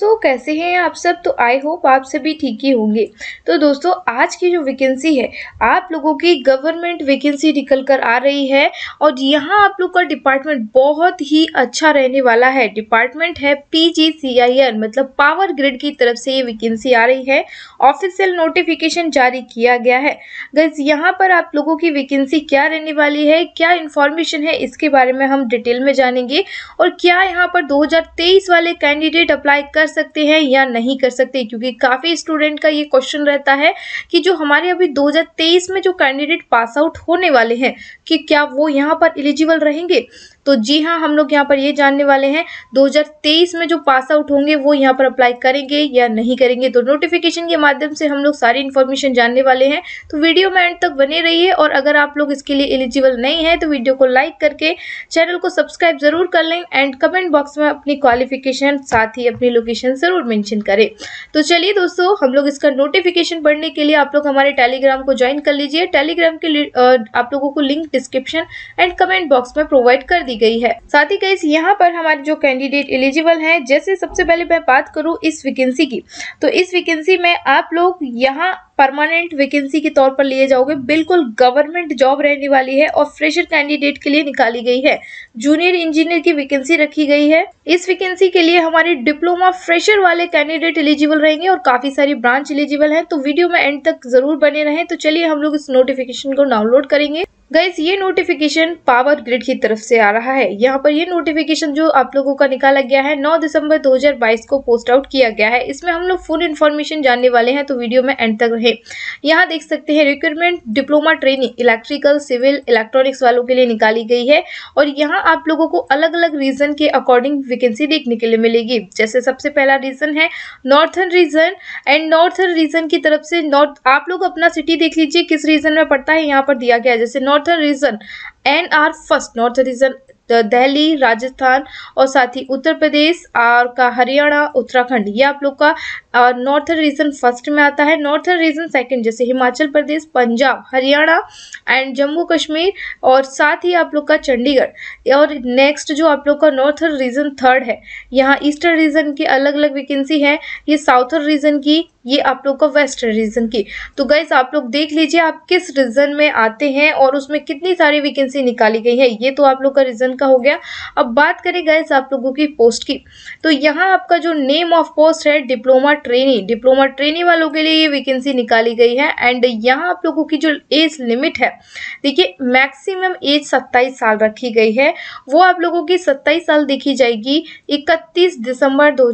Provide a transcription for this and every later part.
तो कैसे हैं आप सब तो आई होप आप सभी ठीक ही होंगे तो दोस्तों आज की जो वैकेंसी है आप लोगों की गवर्नमेंट वैकेंसी निकल कर आ रही है और यहाँ आप लोग का डिपार्टमेंट बहुत ही अच्छा रहने वाला है डिपार्टमेंट है एन मतलब पावर ग्रिड की तरफ से ये वैकेंसी आ रही है ऑफिशियल नोटिफिकेशन जारी किया गया है गज यहाँ पर आप लोगों की वैकेंसी क्या रहने वाली है क्या इन्फॉर्मेशन है इसके बारे में हम डिटेल में जानेंगे और क्या यहाँ पर दो वाले कैंडिडेट अप्लाई कर सकते हैं या नहीं कर सकते क्योंकि काफ़ी स्टूडेंट का ये क्वेश्चन रहता है कि जो हमारे अभी 2023 में जो कैंडिडेट पास आउट होने वाले हैं कि क्या वो यहाँ पर एलिजिबल रहेंगे तो जी हाँ हम लोग यहाँ पर ये जानने वाले हैं 2023 में जो पास आउट होंगे वो यहाँ पर अप्लाई करेंगे या नहीं करेंगे तो नोटिफिकेशन के माध्यम से हम लोग सारी इन्फॉर्मेशन जानने वाले हैं तो वीडियो में एंड तक बने रहिए और अगर आप लोग इसके लिए एलिजिबल नहीं है तो वीडियो को लाइक करके चैनल को सब्सक्राइब जरूर कर लें एंड कमेंट बॉक्स में अपनी क्वालिफिकेशन साथ ही अपनी लोकेशन जरूर मैंशन करें तो चलिए दोस्तों हम लोग इसका नोटिफिकेशन पढ़ने के लिए आप लोग हमारे टेलीग्राम को ज्वाइन कर लीजिए टेलीग्राम के आप लोगों को link description and comment box में प्रोवाइड कर दी गई है साथ ही गई यहाँ पर हमारे जो कैंडिडेट एलिजिबल हैं जैसे सबसे पहले मैं बात करूँ इस वैकेंसी की तो इस वैकेंसी में आप लोग यहाँ परमानेंट वैकेंसी के तौर पर लिए जाओगे बिल्कुल गवर्नमेंट जॉब रहने वाली है और फ्रेशर कैंडिडेट के लिए निकाली गई है जूनियर इंजीनियर की वैकेंसी रखी गई है इस वैकेंसी के लिए हमारे डिप्लोमा फ्रेशर वाले कैंडिडेट एलिजिबल रहेंगे और काफी सारी ब्रांच एलिजिबल है तो वीडियो में एंड तक जरूर बने रहे तो चलिए हम लोग इस नोटिफिकेशन को डाउनलोड करेंगे गैस ये नोटिफिकेशन पावर ग्रिड की तरफ से आ रहा है यहाँ पर ये नोटिफिकेशन जो आप लोगों का निकाला गया है 9 दिसंबर 2022 को पोस्ट आउट किया गया है इसमें हम लोग फुल इन्फॉर्मेशन जानने वाले हैं तो वीडियो में एंड तक रहे यहाँ देख सकते हैं recruitment diploma training electrical civil electronics वालों के लिए निकाली गई है और यहाँ आप लोगों को अलग अलग रीजन के अकॉर्डिंग वैकेंसी देखने के लिए मिलेगी जैसे सबसे पहला रीजन है northern region and northern region की तरफ से नॉर्थ आप लोग अपना सिटी देख लीजिए किस रीजन में पड़ता है यहाँ पर दिया गया जैसे north not a reason and are first not a reason Delhi Rajasthan और साथ ही उत्तर प्रदेश और का हरियाणा उत्तराखंड ये आप लोग का नॉर्थन रीजन फर्स्ट में आता है नॉर्थन रीजन सेकंड जैसे हिमाचल प्रदेश पंजाब हरियाणा एंड जम्मू कश्मीर और साथ ही आप लोग का चंडीगढ़ और नेक्स्ट जो आप लोग का नॉर्थन रीजन थर्ड है यहाँ ईस्टर्न रीजन की अलग अलग वैकेंसी है ये साउथर्न रीजन की ये आप लोग का वेस्टर्न रीजन की तो गाइज आप लोग देख लीजिए आप किस रीजन में आते हैं और उसमें कितनी सारी वैकेंसी निकाली गई है ये तो आप लोग का रीजन का हो गया अब बात करें गैस आप लोगों की पोस्ट की तो यहाँ आपका जो नेम ऑफ पोस्ट है डिप्लोमा ट्रेनी डिप्लोमा ट्रेनी वालों के लिए ये वैकेंसी निकाली गई है एंड यहाँ आप लोगों की जो एज लिमिट है देखिए मैक्सिमम एज सत्ताईस साल रखी गई है वो आप लोगों की सत्ताईस साल देखी जाएगी इकतीस दिसंबर दो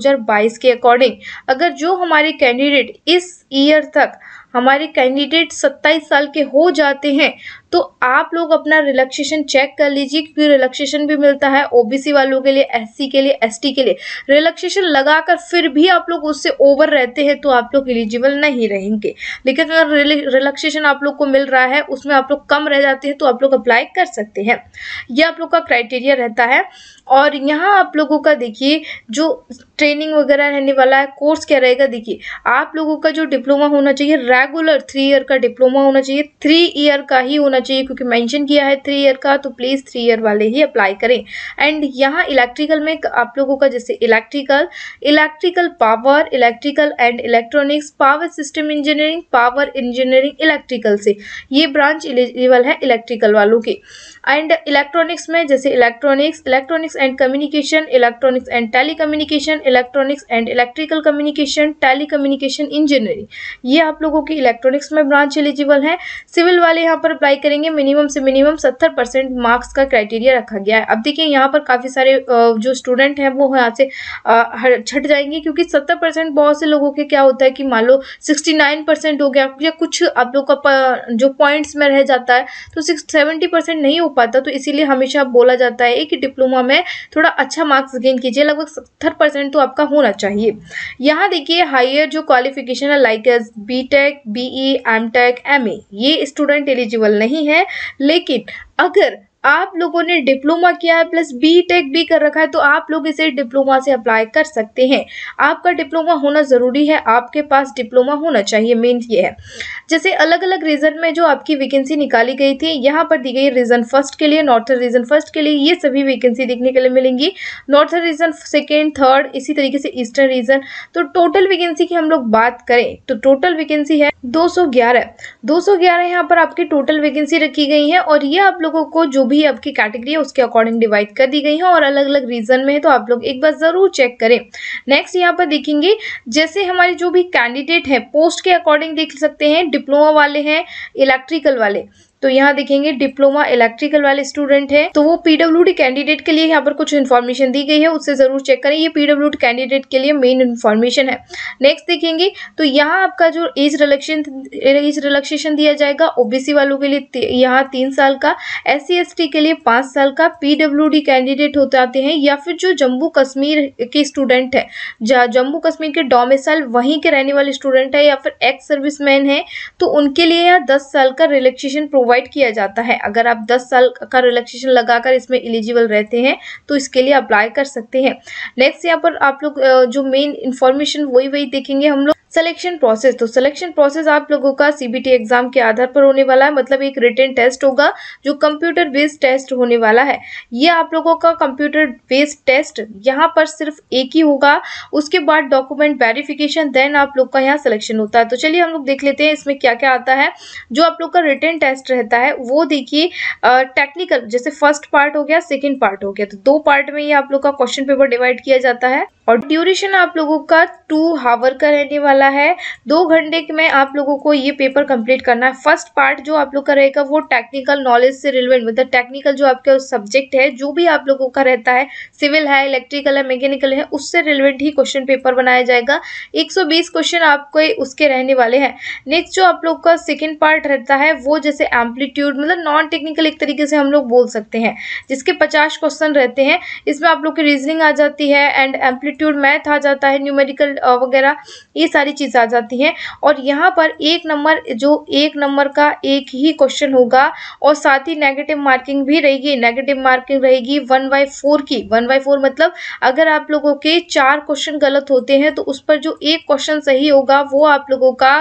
के अकॉर्डिंग अगर जो हमारे कैंडिडेट इस ईयर तक हमारे कैंडिडेट 27 साल के हो जाते हैं तो आप लोग अपना रिलैक्सेशन चेक कर लीजिए क्योंकि रिलैक्सेशन भी मिलता है ओबीसी वालों के लिए एससी के लिए एसटी के लिए रिलैक्सेशन लगाकर फिर भी आप लोग उससे ओवर रहते हैं तो आप लोग एलिजिबल नहीं रहेंगे लेकिन अगर रिलैक्सेशन आप लोग को मिल रहा है उसमें आप लोग कम रह जाते हैं तो आप लोग अप्लाई कर सकते हैं यह आप लोग का क्राइटेरिया रहता है और यहाँ आप लोगों का देखिए जो ट्रेनिंग वगैरह रहने वाला है कोर्स क्या रहेगा देखिए आप लोगों का जो डिप्लोमा होना चाहिए रेगुलर थ्री ईयर का डिप्लोमा होना चाहिए थ्री ईयर का ही होना होना चाहिए क्योंकि मेंशन किया है थ्री ईयर का तो प्लीज़ थ्री ईयर वाले ही अप्लाई करें एंड यहाँ इलेक्ट्रिकल में आप लोगों का जैसे electrical electrical power electrical and electronics power system engineering power engineering electrical से ये ब्रांच एलिजिबल है इलेक्ट्रिकल वालों के एंड इलेक्ट्रॉनिक्स में जैसे electronics electronics and communication electronics and telecommunication electronics and electrical communication telecommunication engineering ये आप लोगों की इलेक्ट्रॉनिक्स में ब्रांच एलिजिबल है सिविल वाले यहाँ पर अप्लाई करेंगे मिनिमम से मिनिमम सत्तर परसेंट मार्क्स का क्राइटेरिया रखा गया है अब देखिए यहाँ पर काफ़ी सारे जो स्टूडेंट हैं वो यहाँ से छट जाएंगे क्योंकि सत्तर परसेंट बहुत से लोगों के क्या होता है कि मान लो सिक्सटी नाइन परसेंट हो गया या कुछ आप लोग का जो पॉइंट्स में रह जाता है तो सिक्स सेवेंटी परसेंट नहीं हो पाता तो इसीलिए हमेशा बोला जाता है कि डिप्लोमा में थोड़ा अच्छा मार्क्स गेन कीजिए लगभग सत्तर परसेंट तो आपका होना चाहिए यहाँ देखिए हायर जो क्वालिफिकेशन है like as B tech B E M tech M A ये स्टूडेंट एलिजिबल नहीं नहीं है लेकिन अगर आप लोगों ने डिप्लोमा किया है प्लस बी टेक भी कर रखा है तो आप लोग इसे डिप्लोमा से अप्लाई कर सकते हैं आपका डिप्लोमा होना ज़रूरी है आपके पास डिप्लोमा होना चाहिए मेन ये है जैसे अलग अलग रीज़न में जो आपकी वैकेंसी निकाली गई थी यहाँ पर दी गई रीज़न फर्स्ट के लिए नॉर्थन रीज़न फर्स्ट के लिए ये सभी वैकेंसी देखने के लिए मिलेंगी नॉर्थन रीज़न सेकेंड थर्ड इसी तरीके से ईस्टर्न रीज़न तो टोटल वैकेंसी की हम लोग बात करें तो टोटल वैकेंसी है दो सौ यहाँ पर आपकी टोटल वैकेंसी रखी गई है और ये आप लोगों को जो भी भी आपकी कैटेगरी है उसके अकॉर्डिंग डिवाइड कर दी गई है और अलग अलग रीजन में है तो आप लोग एक बार ज़रूर चेक करें नेक्स्ट यहाँ पर देखेंगे जैसे हमारे जो भी कैंडिडेट है पोस्ट के अकॉर्डिंग देख सकते हैं डिप्लोमा वाले हैं इलेक्ट्रिकल वाले तो यहाँ देखेंगे डिप्लोमा इलेक्ट्रिकल वाले स्टूडेंट है तो वो पीडब्ल्यू कैंडिडेट के लिए यहाँ पर कुछ इन्फॉर्मेशन दी गई है उससे जरूर चेक करें ये पीडब्ल्यू कैंडिडेट के लिए मेन इन्फॉर्मेशन है नेक्स्ट देखेंगे तो यहाँ आपका जो एज रिलेक्शन एज रिलेक्शेशन दिया जाएगा ओबीसी वालों के लिए यहाँ तीन साल का एस सी के लिए पाँच साल का पीडब्ल्यू कैंडिडेट होते आते हैं या फिर जो जम्मू कश्मीर के स्टूडेंट है जम्मू कश्मीर के डोमिसाइल वहीं के रहने वाले स्टूडेंट है या फिर एक्स सर्विस है तो उनके लिए यहाँ दस साल का रिलेक्शेशन प्रोग्राम प्रोवाइड किया जाता है अगर आप 10 साल का रिलैक्सेशन लगाकर इसमें एलिजिबल रहते हैं तो इसके लिए अप्लाई कर सकते हैं नेक्स्ट यहाँ पर आप लोग जो मेन इन्फॉर्मेशन वही वही देखेंगे हम लोग सिलेक्शन प्रोसेस तो सिलेक्शन प्रोसेस आप लोगों का सीबीटी एग्जाम के आधार पर होने वाला है मतलब एक रिटर्न टेस्ट होगा जो कंप्यूटर बेस्ड टेस्ट होने वाला है ये आप लोगों का कंप्यूटर बेस्ड टेस्ट यहाँ पर सिर्फ एक ही होगा उसके बाद डॉक्यूमेंट वेरिफिकेशन देन आप लोग का यहाँ सिलेक्शन होता है तो चलिए हम लोग देख लेते हैं इसमें क्या क्या आता है जो आप लोग का रिटर्न टेस्ट रहता है वो देखिए टेक्निकल जैसे फर्स्ट पार्ट हो गया सेकेंड पार्ट हो गया तो दो पार्ट में ये आप लोग का क्वेश्चन पेपर डिवाइड किया जाता है और ड्यूरेशन आप लोगों का टू हावर का रहने वाला वाला है दो घंटे में आप लोगों को ये पेपर कंप्लीट करना है फर्स्ट पार्ट जो आप लोग का रहेगा वो टेक्निकल नॉलेज से रिलेवेंट मतलब टेक्निकल जो आपका सब्जेक्ट है जो भी आप लोगों का रहता है सिविल है इलेक्ट्रिकल है मैकेनिकल है उससे रिलेवेंट ही क्वेश्चन पेपर बनाया जाएगा एक क्वेश्चन आपको उसके रहने वाले हैं नेक्स्ट जो आप लोग का सेकेंड पार्ट रहता है वो जैसे एम्पलीट्यूड मतलब नॉन टेक्निकल एक तरीके से हम लोग बोल सकते हैं जिसके पचास क्वेश्चन रहते हैं इसमें आप लोग की रीजनिंग आ जाती है एंड एम्पलीट्यूड मैथ आ जाता है न्यूमेरिकल वगैरह ये सारी सारी चीज़ आ जाती है और यहाँ पर एक नंबर जो एक नंबर का एक ही क्वेश्चन होगा और साथ ही नेगेटिव मार्किंग भी रहेगी नेगेटिव मार्किंग रहेगी वन बाई फोर की वन बाई फोर मतलब अगर आप लोगों के चार क्वेश्चन गलत होते हैं तो उस पर जो एक क्वेश्चन सही होगा वो आप लोगों का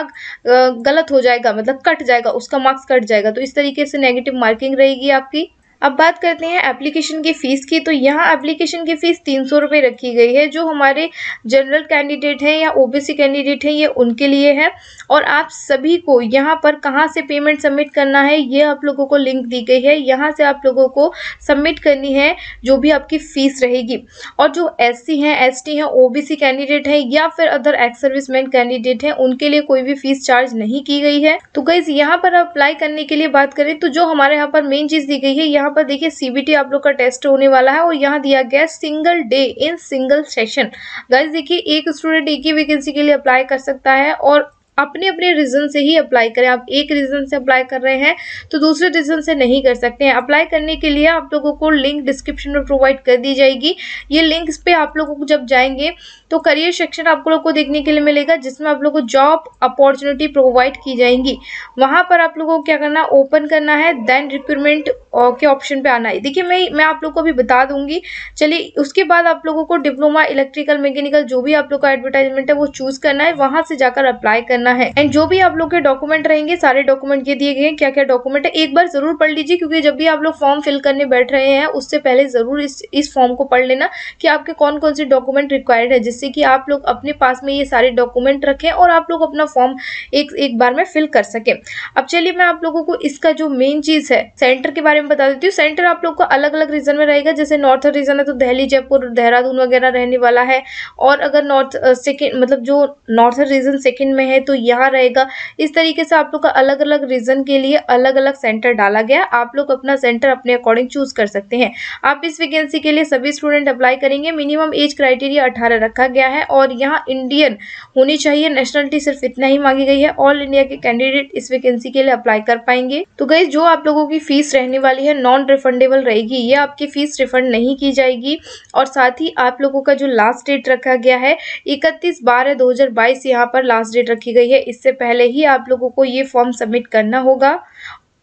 गलत हो जाएगा मतलब कट जाएगा उसका मार्क्स कट जाएगा तो इस तरीके से नेगेटिव मार्किंग रहेगी आपकी अब बात करते हैं एप्लीकेशन की फ़ीस की तो यहाँ एप्लीकेशन की फ़ीस तीन सौ रुपये रखी गई है जो हमारे जनरल कैंडिडेट हैं या ओबीसी कैंडिडेट हैं ये उनके लिए है और आप सभी को यहाँ पर कहाँ से पेमेंट सबमिट करना है ये आप लोगों को लिंक दी गई है यहाँ से आप लोगों को सबमिट करनी है जो भी आपकी फ़ीस रहेगी और जो एस सी हैं एस टी हैं ओ बी सी कैंडिडेट हैं या फिर अदर एक्स मैन कैंडिडेट हैं उनके लिए कोई भी फीस चार्ज नहीं की गई है तो गाइज यहाँ पर अप्लाई करने के लिए बात करें तो जो हमारे यहाँ पर मेन चीज़ दी गई है यहाँ पर देखिए सीबीटी आप लोग का टेस्ट होने वाला है और यहाँ दिया गया single day in single session guys देखिए एक स्टूडेंट एक ही वैकेंसी के लिए अप्लाई कर सकता है और अपने अपने रीज़न से ही अप्लाई करें आप एक रीज़न से अप्लाई कर रहे हैं तो दूसरे रीज़न से नहीं कर सकते हैं अप्लाई करने के लिए आप लोगों को लिंक डिस्क्रिप्शन में प्रोवाइड कर दी जाएगी ये लिंक्स पे आप लोगों को जब जाएंगे तो करियर सेक्शन आप लोगों को देखने के लिए मिलेगा जिसमें आप लोगों को जॉब अपॉर्चुनिटी प्रोवाइड की जाएंगी वहाँ पर आप लोगों को क्या करना ओपन करना है देन रिक्रूटमेंट के ऑप्शन पे आना है देखिए मैं मैं आप लोग को अभी बता दूंगी चलिए उसके बाद आप लोगों को डिप्लोमा इलेक्ट्रिकल मैकेनिकल जो भी आप लोग का एडवर्टाइजमेंट है वो चूज़ करना है वहाँ से जाकर अप्लाई करना करना है एंड जो भी आप लोग के डॉक्यूमेंट रहेंगे सारे डॉक्यूमेंट ये दिए गए हैं क्या क्या डॉक्यूमेंट है एक बार जरूर पढ़ लीजिए क्योंकि जब भी आप लोग फॉर्म फिल करने बैठ रहे हैं उससे पहले जरूर इस इस फॉर्म को पढ़ लेना कि आपके कौन कौन से डॉक्यूमेंट रिक्वायर्ड है जिससे कि आप लोग अपने पास में ये सारे डॉक्यूमेंट रखें और आप लोग अपना फॉर्म एक एक बार में फिल कर सकें अब चलिए मैं आप लोगों को इसका जो मेन चीज़ है सेंटर के बारे में बता देती हूँ सेंटर आप लोग का अलग अलग रीजन में रहेगा जैसे नॉर्थ रीजन है तो दहली जयपुर देहरादून वगैरह रहने वाला है और अगर नॉर्थ सेकेंड मतलब जो नॉर्थ रीजन सेकेंड में है तो यहाँ रहेगा इस तरीके से आप लोग का अलग अलग रीजन के लिए अलग अलग सेंटर डाला गया आप लोग अपना सेंटर अपने अकॉर्डिंग चूज कर सकते हैं आप इस वैकेंसी के लिए सभी स्टूडेंट अप्लाई करेंगे मिनिमम एज क्राइटेरिया अठारह रखा गया है और यहाँ इंडियन होनी चाहिए नेशनलिटी सिर्फ इतना ही मांगी गई है ऑल इंडिया के कैंडिडेट इस वैकेंसी के लिए अप्लाई कर पाएंगे तो गई जो आप लोगों की फीस रहने वाली है नॉन रिफंडेबल रहेगी ये आपकी फीस रिफंड नहीं की जाएगी और साथ ही आप लोगों का जो लास्ट डेट रखा गया है इकतीस बारह दो हजार बाईस यहाँ पर लास्ट डेट रखी गई गई है इससे पहले ही आप लोगों को ये फॉर्म सबमिट करना होगा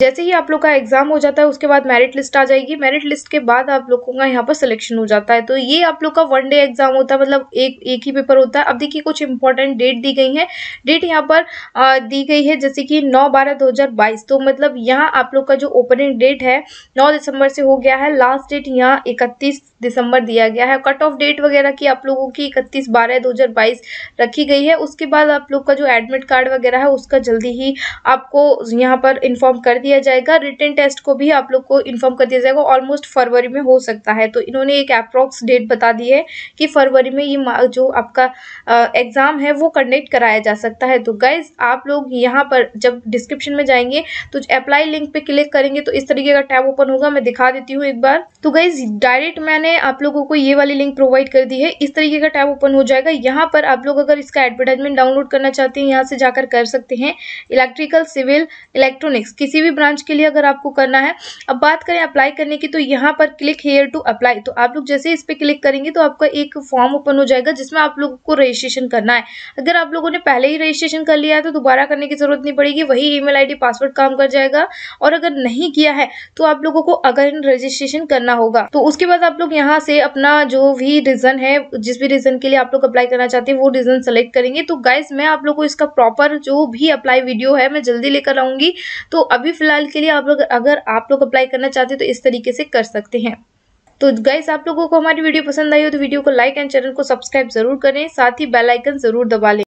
जैसे ही आप लोग का एग्जाम हो जाता है उसके बाद मेरिट लिस्ट आ जाएगी मेरिट लिस्ट के बाद आप लोगों का यहाँ पर सिलेक्शन हो जाता है तो ये आप लोग का वन डे एग्जाम होता है मतलब एक एक ही पेपर होता है अब देखिए कुछ इंपॉर्टेंट डेट दी गई है डेट यहाँ पर आ, दी गई है जैसे कि नौ बारह दो तो मतलब यहाँ आप लोग का जो ओपनिंग डेट है नौ दिसंबर से हो गया है लास्ट डेट यहाँ इकतीस दिसंबर दिया गया है कट ऑफ डेट वगैरह की आप लोगों की इकतीस बारह दो रखी गई है उसके बाद आप लोग का जो एडमिट कार्ड वगैरह है उसका जल्दी ही आपको यहाँ पर इन्फॉर्म कर दिया दिया जाएगा रिटर्न टेस्ट को भी आप लोग को इन्फॉर्म कर दिया जाएगा ऑलमोस्ट फरवरी में हो सकता है तो इन्होंने एक अप्रॉक्स डेट बता दी है कि फरवरी में ये जो आपका एग्ज़ाम है वो कंडक्ट कराया जा सकता है तो गाइज आप लोग यहाँ पर जब डिस्क्रिप्शन में जाएंगे तो अप्लाई लिंक पे क्लिक करेंगे तो इस तरीके का टैब ओपन होगा मैं दिखा देती हूँ एक बार तो गाइज डायरेक्ट मैंने आप लोगों को ये वाली लिंक प्रोवाइड कर दी है इस तरीके का टैब ओपन हो जाएगा यहाँ पर आप लोग अगर इसका एडवर्टाइजमेंट डाउनलोड करना चाहते हैं यहाँ से जाकर कर सकते हैं इलेक्ट्रिकल सिविल इलेक्ट्रॉनिक्स किसी भी ब्रांच के लिए अगर आपको करना है अब बात करें अप्लाई करने की तो यहाँ पर क्लिक हेयर टू अप्लाई तो आप लोग जैसे इस पर क्लिक करेंगे तो आपका एक फॉर्म ओपन हो जाएगा जिसमें आप लोगों को रजिस्ट्रेशन करना है अगर आप लोगों ने पहले ही रजिस्ट्रेशन कर लिया है तो दोबारा करने की ज़रूरत नहीं पड़ेगी वही ई मेल पासवर्ड काम कर जाएगा और अगर नहीं किया है तो आप लोगों को अगर रजिस्ट्रेशन करना होगा तो उसके बाद आप लोग यहाँ से अपना जो भी रीज़न है जिस भी रीज़न के लिए आप लोग अप्लाई करना चाहते हैं वो रीज़न सेलेक्ट करेंगे तो गाइज मैं आप लोगों को इसका प्रॉपर जो भी अप्लाई वीडियो है मैं जल्दी लेकर आऊंगी तो अभी फिलहाल फिलहाल के लिए आप लोग अगर आप लोग अप्लाई करना चाहते हैं तो इस तरीके से कर सकते हैं तो गाइस आप लोगों को हमारी वीडियो पसंद आई हो तो वीडियो को लाइक एंड चैनल को सब्सक्राइब जरूर करें साथ ही बेल आइकन जरूर दबा लें